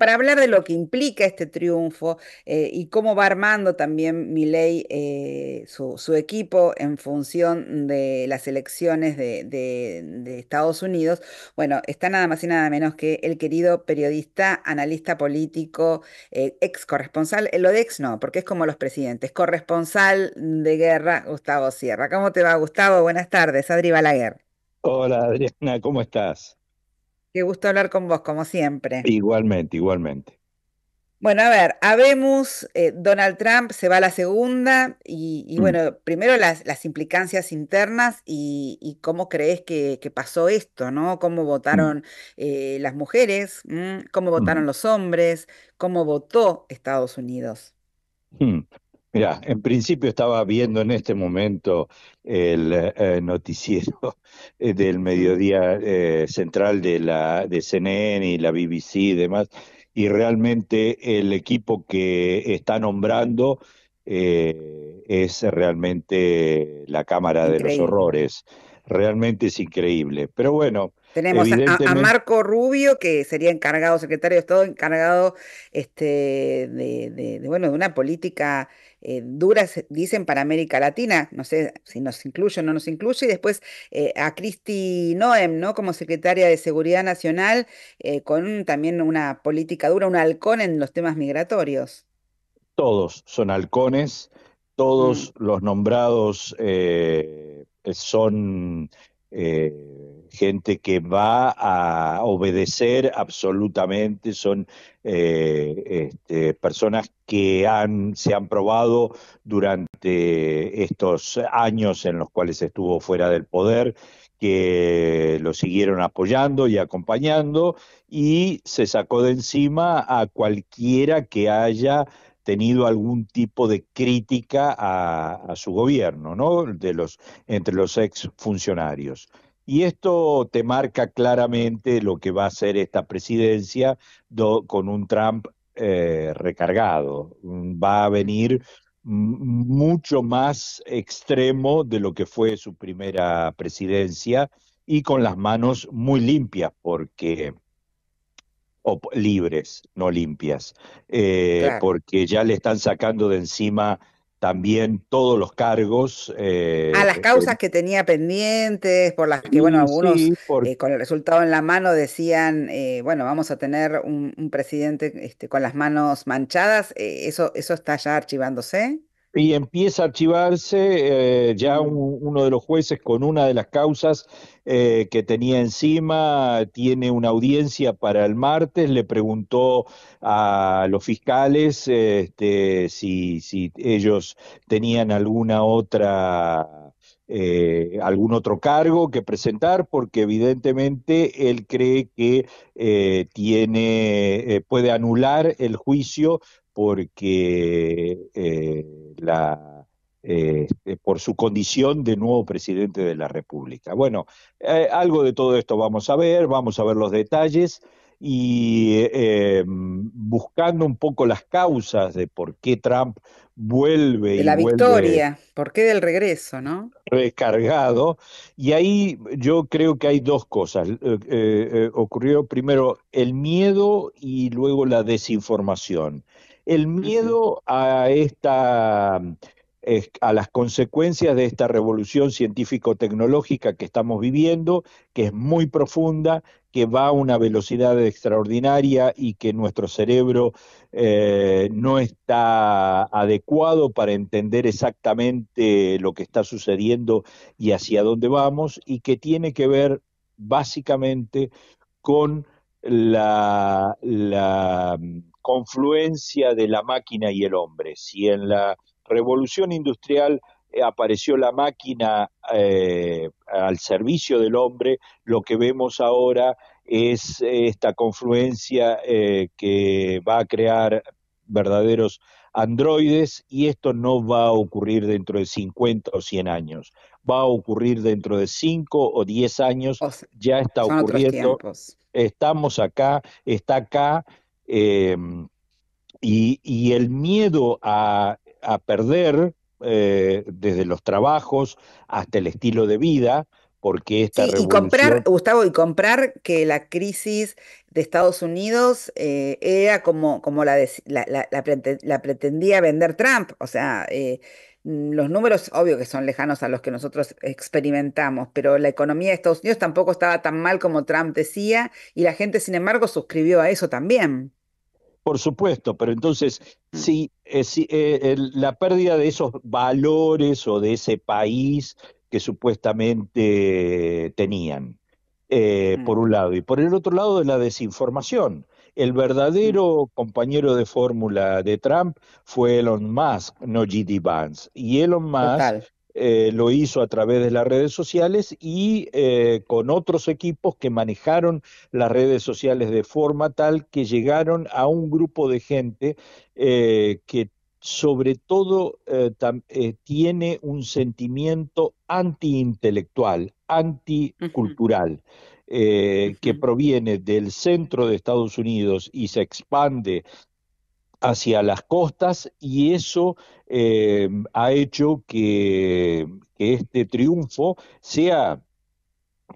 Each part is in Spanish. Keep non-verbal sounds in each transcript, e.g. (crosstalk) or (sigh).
para hablar de lo que implica este triunfo eh, y cómo va armando también mi ley eh, su, equipo en función de las elecciones de, Estados Unidos. Bueno, está nada más y nada menos que el querido periodista, analista político, eh, ex corresponsal, lo de ex no, porque es como los presidentes, corresponsal de guerra, Gustavo Sierra. ¿Cómo te va, Gustavo? Buenas tardes, Adri Balaguer. Hola Adriana, ¿cómo estás? Qué gusto hablar con vos, como siempre. Igualmente, igualmente. Bueno, a ver, habemos, eh, Donald Trump se va a la segunda y, mm. bueno, primero las, implicancias internas y, cómo crees que, pasó esto, ¿no? Cómo mm. votaron eh, las mujeres, ¿Mm? cómo votaron los hombres, cómo votó Estados Unidos. Mira, en principio estaba viendo en este momento el eh, noticiero (laughs) eh, del mediodía eh, central de la de CNN y la BBC y demás, y realmente el equipo que está nombrando es realmente la Cámara de los Horrores. Realmente es increíble. Pero bueno. Tenemos a, Marco Rubio, que sería encargado, secretario de Estado, encargado este, de bueno, de una política eh, duras, eh, dicen, para América Latina, no sé si nos incluye o no nos incluye, y después eh, a Cristi Noem, ¿no? Como secretaria de Seguridad Nacional, con también una política dura, un halcón en los temas migratorios. Todos son halcones, todos mm. los nombrados son eh, gente que va a obedecer absolutamente, son eh, este, personas que han, se han probado durante estos años en los cuales estuvo fuera del poder, que lo siguieron apoyando y acompañando y se sacó de encima a cualquiera que haya tenido algún tipo de crítica a, su gobierno, ¿no? De los, entre los exfuncionarios. Y esto te marca claramente lo que va a ser esta presidencia con un Trump eh, recargado. Mm, va a venir mucho más extremo de lo que fue su primera presidencia y con las manos muy limpias, porque o libres, no limpias, eh, porque ya le están sacando de encima también todos los cargos. Eh, a las causas que tenía pendientes, por las que, bueno, mm, algunos eh, con el resultado en la mano decían, bueno, vamos a tener un, un presidente este, con las manos manchadas, eso, ¿eso está ya archivándose? Y empieza a archivarse eh, ya uno de los jueces con una de las causas eh, que tenía encima, tiene una audiencia para el martes, le preguntó a los fiscales este, si, ellos tenían alguna otra eh, algún otro cargo que presentar porque evidentemente él cree que tiene puede anular el juicio porque eh, la, eh, este, por su condición de nuevo presidente de la República. Bueno, eh, algo de todo esto vamos a ver, vamos a ver los detalles y em, buscando un poco las causas de por qué Trump vuelve. De la victoria, por qué del regreso, ¿no? Recargado. Y ahí yo creo que hay dos cosas. ocurrió primero el miedo y luego la desinformación el miedo a esta mm, a las consecuencias de esta revolución científico-tecnológica que estamos viviendo, que es muy profunda, que va a una velocidad extraordinaria y que nuestro cerebro eh, no está adecuado para entender exactamente lo que está sucediendo y hacia dónde vamos, y que tiene que ver básicamente con la mm, confluencia de la máquina y el hombre. Si en la revolución industrial eh, apareció la máquina eh, al servicio del hombre, lo que vemos ahora es eh, esta confluencia que va a crear verdaderos androides y esto no va a ocurrir dentro de 50 o 100 años, va a ocurrir dentro de 5 o 10 años, ya está ocurriendo, estamos acá, está acá Em, y, el miedo a, perder eh, desde los trabajos hasta el estilo de vida, porque esta revolución... Y comprar, Gustavo, y comprar que la crisis de Estados Unidos eh, era como, como la, la, pretendía vender Trump. O sea, eh, mm, los números, obvio que son lejanos a los que nosotros experimentamos, pero la economía de Estados Unidos tampoco estaba tan mal como Trump decía, y la gente, sin embargo, suscribió a eso también por supuesto, pero entonces, mm. si, eh, eh, la pérdida de esos valores o de ese país que supuestamente tenían, eh, mm. por un lado, y por el otro lado, de la desinformación. El mm. verdadero compañero de fórmula de Trump fue Elon Musk, no GD Vance. Y Elon Musk eh, lo hizo a través de las redes sociales y eh, con otros equipos que manejaron las redes sociales de forma tal que llegaron a un grupo de gente eh, que sobre todo tiene un sentimiento antiintelectual, anticultural. que proviene del centro de Estados Unidos y se expande hacia las costas y eso eh, ha hecho que, este triunfo sea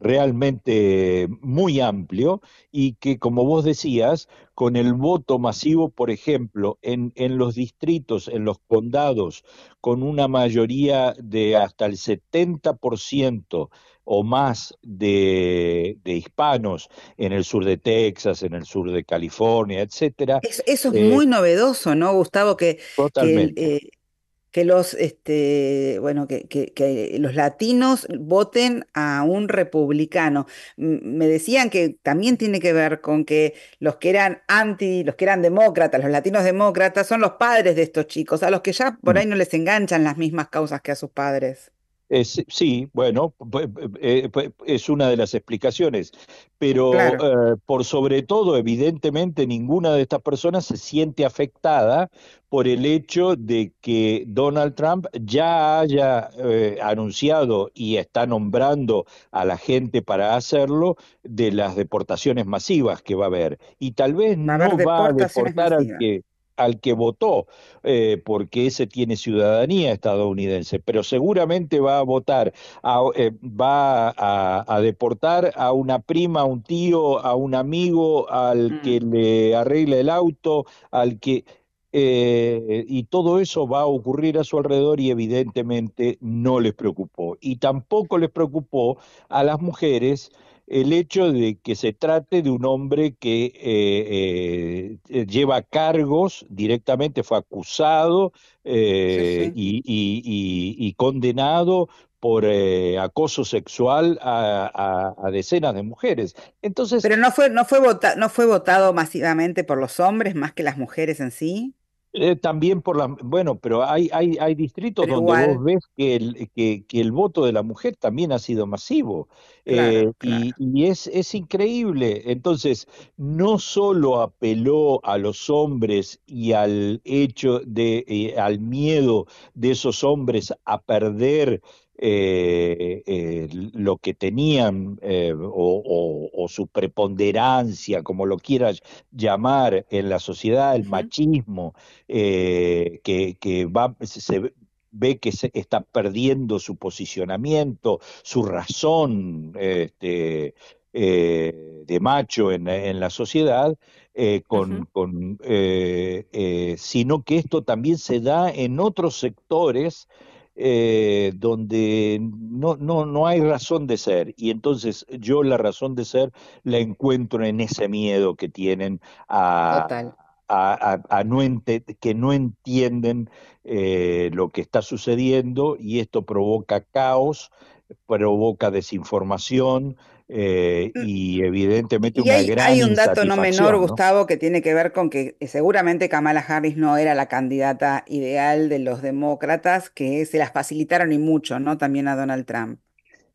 realmente muy amplio y que, como vos decías, con el voto masivo, por ejemplo, en, en los distritos, en los condados, con una mayoría de hasta el 70% o más de, hispanos en el sur de Texas, en el sur de California, etcétera. Eso, es eh, muy novedoso, ¿no, Gustavo? Que, que, eh, los este, bueno, que, los latinos voten a un republicano. Me decían que también tiene que ver con que los que eran anti, los que eran demócratas, los latinos demócratas, son los padres de estos chicos, a los que ya por mm. ahí no les enganchan las mismas causas que a sus padres. Eh, sí, bueno, eh, es una de las explicaciones, pero eh, por sobre todo, evidentemente, ninguna de estas personas se siente afectada por el hecho de que Donald Trump ya haya anunciado y está nombrando a la gente para hacerlo de las deportaciones masivas que va a haber. Y tal vez no va a deportar al que al que votó, eh, porque ese tiene ciudadanía estadounidense, pero seguramente va a votar, eh, va a, deportar a una prima, a un tío, a un amigo, al que mm. le arregla el auto, al que... Eh, y todo eso va a ocurrir a su alrededor y evidentemente no les preocupó. Y tampoco les preocupó a las mujeres el hecho de que se trate de un hombre que eh, eh, lleva cargos directamente, fue acusado eh, Y, condenado por acoso sexual a, decenas de mujeres. Entonces, pero no fue no fue vota, no fue votado masivamente por los hombres más que las mujeres en sí. Eh, también por la Bueno, pero hay, hay, distritos donde vos ves que el, que, el voto de la mujer también ha sido masivo. Eh, y, es, es increíble. Entonces, no solo apeló a los hombres y al hecho de, eh, al miedo de esos hombres a perder eh, eh, lo que tenían eh, o, su preponderancia, como lo quieras llamar, en la sociedad, el machismo, que, se, ve que está perdiendo su posicionamiento, su razón este, de macho en, la sociedad, sino que esto también se da en otros sectores eh, donde no, no, no hay razón de ser. Y entonces yo la razón de ser la encuentro en ese miedo que tienen a, A, no que no entienden eh, lo que está sucediendo y esto provoca caos, provoca desinformación, eh, mm. y evidentemente una hay, gran hay un dato no menor, Gustavo, que tiene que ver con que eh, seguramente Kamala Harris no era la candidata ideal de los demócratas, que se las facilitaron y mucho, ¿no? También a Donald Trump.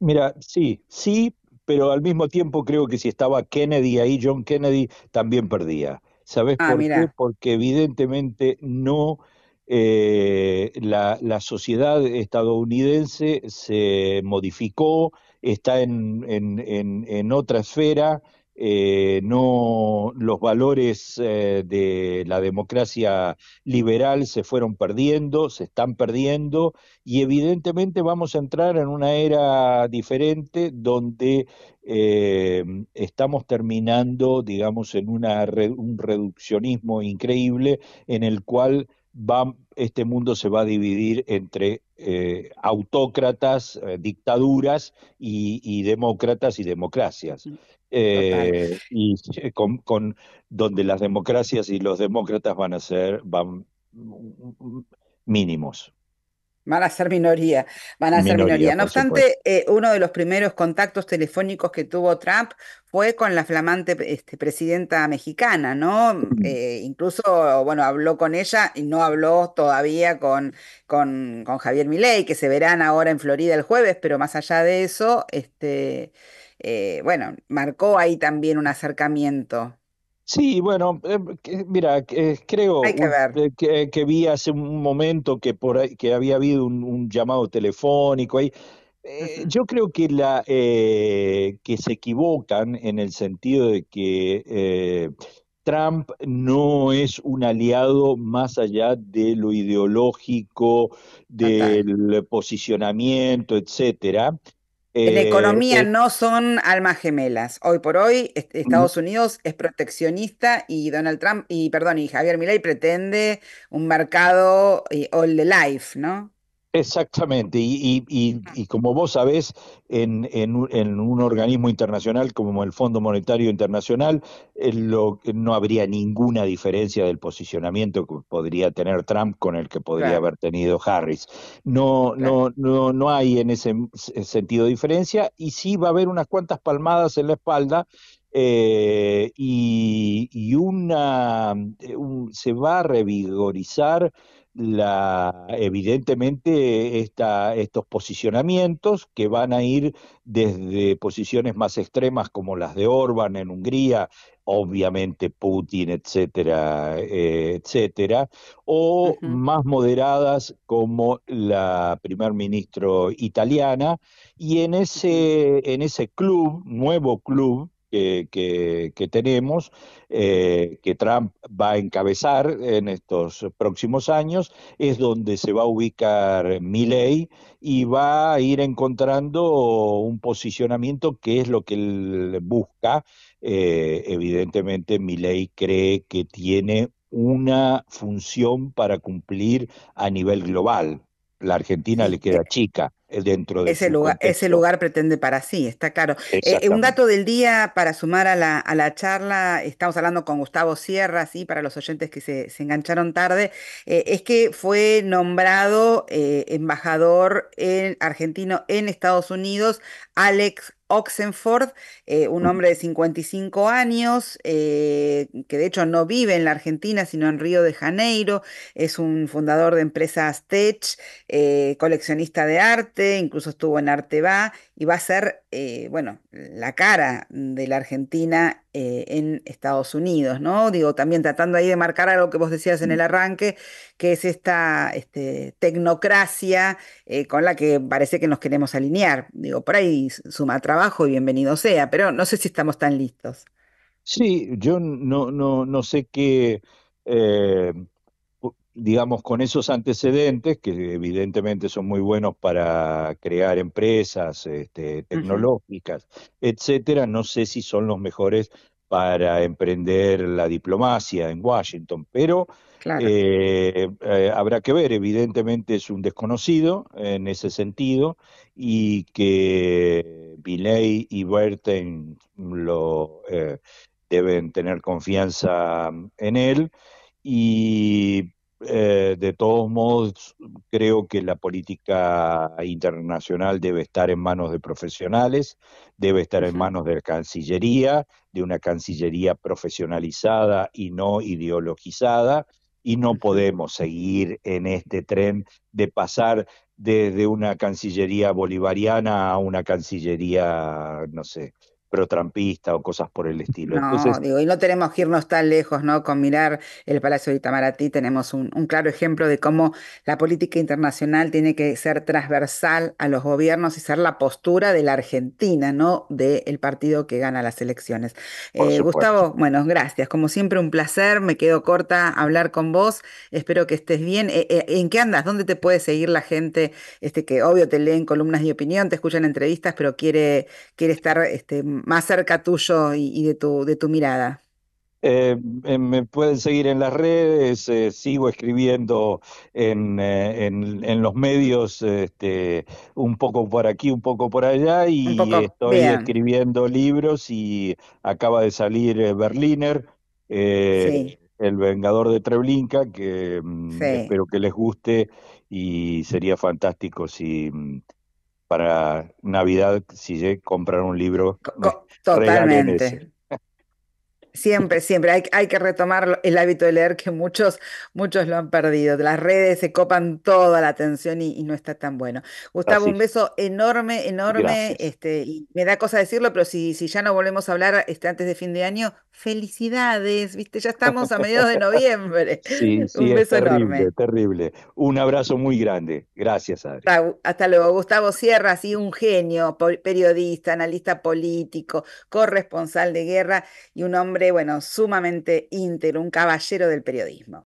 Mira, sí, sí, pero al mismo tiempo creo que si estaba Kennedy ahí, John Kennedy también perdía. ¿Sabes ah, por qué? Porque evidentemente no eh, la, la sociedad estadounidense se modificó, está en, otra esfera, eh, no los valores eh, de la democracia liberal se fueron perdiendo, se están perdiendo y evidentemente vamos a entrar en una era diferente donde eh, estamos terminando, digamos, en una, un reduccionismo increíble en el cual este mundo se va a dividir entre eh, autócratas, eh, dictaduras y, demócratas y democracias. Mm, eh, y (laughs) con, con, donde las democracias y los demócratas van a ser van mm, mm, mínimos. Van a ser minoría, van a ser minoría. No obstante, eh, uno de los primeros contactos telefónicos que tuvo Trump fue con la flamante este, presidenta mexicana, ¿no? Mm. Eh, incluso, bueno, habló con ella y no habló todavía con, con, Javier Milei, que se verán ahora en Florida el jueves, pero más allá de eso, este, eh, bueno, marcó ahí también un acercamiento. Sí, bueno, eh, mira, eh, creo eh, que, vi hace un momento que por que había habido un, llamado telefónico ahí. yo creo que la que se equivocan en el sentido de que Trump no es un aliado más allá de lo ideológico, del posicionamiento, etcétera. Eh, en economía eh, no son almas gemelas. Hoy por hoy Estados Unidos es proteccionista y Donald Trump y perdón, y Javier Milei pretende un mercado eh, all the life, ¿no? Exactamente, y, como vos sabés, en, un organismo internacional como el Fondo Monetario Internacional, eh, no habría ninguna diferencia del posicionamiento que podría tener Trump con el que podría haber tenido Harris. No, no, no, hay en ese eh, sentido diferencia, y sí va a haber unas cuantas palmadas en la espalda eh, y, una se va a revigorizar la, evidentemente estos posicionamientos que van a ir desde posiciones más extremas como las de Orban en Hungría, obviamente Putin, etcétera, eh, etcétera, o más moderadas como la primer ministro italiana, y en ese, en ese club, nuevo club, que, tenemos, eh, que Trump va a encabezar en estos próximos años, es donde se va a ubicar Milley y va a ir encontrando un posicionamiento que es lo que él busca. Eh, evidentemente, Milley cree que tiene una función para cumplir a nivel global. La Argentina le queda chica dentro de ese lugar. Ese lugar pretende para sí, está claro. Eh, eh, un dato del día para sumar a la, a la charla, estamos hablando con Gustavo Sierra, sí, para los oyentes que se, engancharon tarde, eh, es que fue nombrado embajador argentino en Estados Unidos, Alex Oxenford, un hombre de 55 años, que de hecho no vive en la Argentina, sino en Río de Janeiro, es un fundador de empresas Tech, coleccionista de arte, incluso estuvo en Arte Va y va a ser, eh, bueno, la cara de la Argentina eh, en Estados Unidos, ¿no? Digo, también tratando ahí de marcar algo que vos decías en el arranque, que es esta este, tecnocracia eh, con la que parece que nos queremos alinear. Digo, por ahí suma trabajo y bienvenido sea, pero no sé si estamos tan listos. Sí, yo no, no, no sé qué digamos, con esos antecedentes, que evidentemente son muy buenos para crear empresas este, tecnológicas, etcétera, no sé si son los mejores para emprender la diplomacia en Washington, pero eh, eh, habrá que ver, evidentemente es un desconocido en ese sentido y que Viley y Berten lo, eh, deben tener confianza en él y de todos modos, creo que la política internacional debe estar en manos de profesionales, debe estar en manos de la Cancillería, de una Cancillería profesionalizada y no ideologizada, y no podemos seguir en este tren de pasar desde una Cancillería bolivariana a una Cancillería, no sé, pro-trampista o cosas por el estilo. No, digo, y no tenemos que irnos tan lejos, ¿no? Con mirar el Palacio de Itamaraty tenemos un, claro ejemplo de cómo la política internacional tiene que ser transversal a los gobiernos y ser la postura de la Argentina, ¿no? Del partido que gana las elecciones. Eh, Gustavo, bueno, gracias. Como siempre, un placer. Me quedo corta hablar con vos. Espero que estés bien. Eh, eh, ¿En qué andas? ¿Dónde te puede seguir la gente? Este, que obvio te leen columnas de opinión, te escuchan entrevistas, pero quiere, quiere estar este, más cerca tuyo y, de, tu, de tu mirada? Eh, eh, me pueden seguir en las redes, eh, sigo escribiendo en, los medios, este, un poco por aquí, un poco por allá, y estoy escribiendo libros y acaba de salir Berliner, El Vengador de Treblinka, que mm, espero que les guste y sería fantástico si mm, para Navidad, si comprar un libro, totalmente. Siempre, siempre. Hay, que retomar el hábito de leer que muchos, muchos lo han perdido. Las redes se copan toda la atención y, no está tan bueno. Gustavo, un beso enorme, enorme. Este, y me da cosa decirlo, pero si, si ya no volvemos a hablar este, antes de fin de año, felicidades, viste, ya estamos a mediados de noviembre. (laughs) (laughs) un beso terrible, Terrible. Un abrazo muy grande. Gracias, Adri. Hasta, hasta luego. Gustavo Sierra, sí, un genio, periodista, analista político, corresponsal de guerra y un hombre bueno, sumamente íntegro, un caballero del periodismo.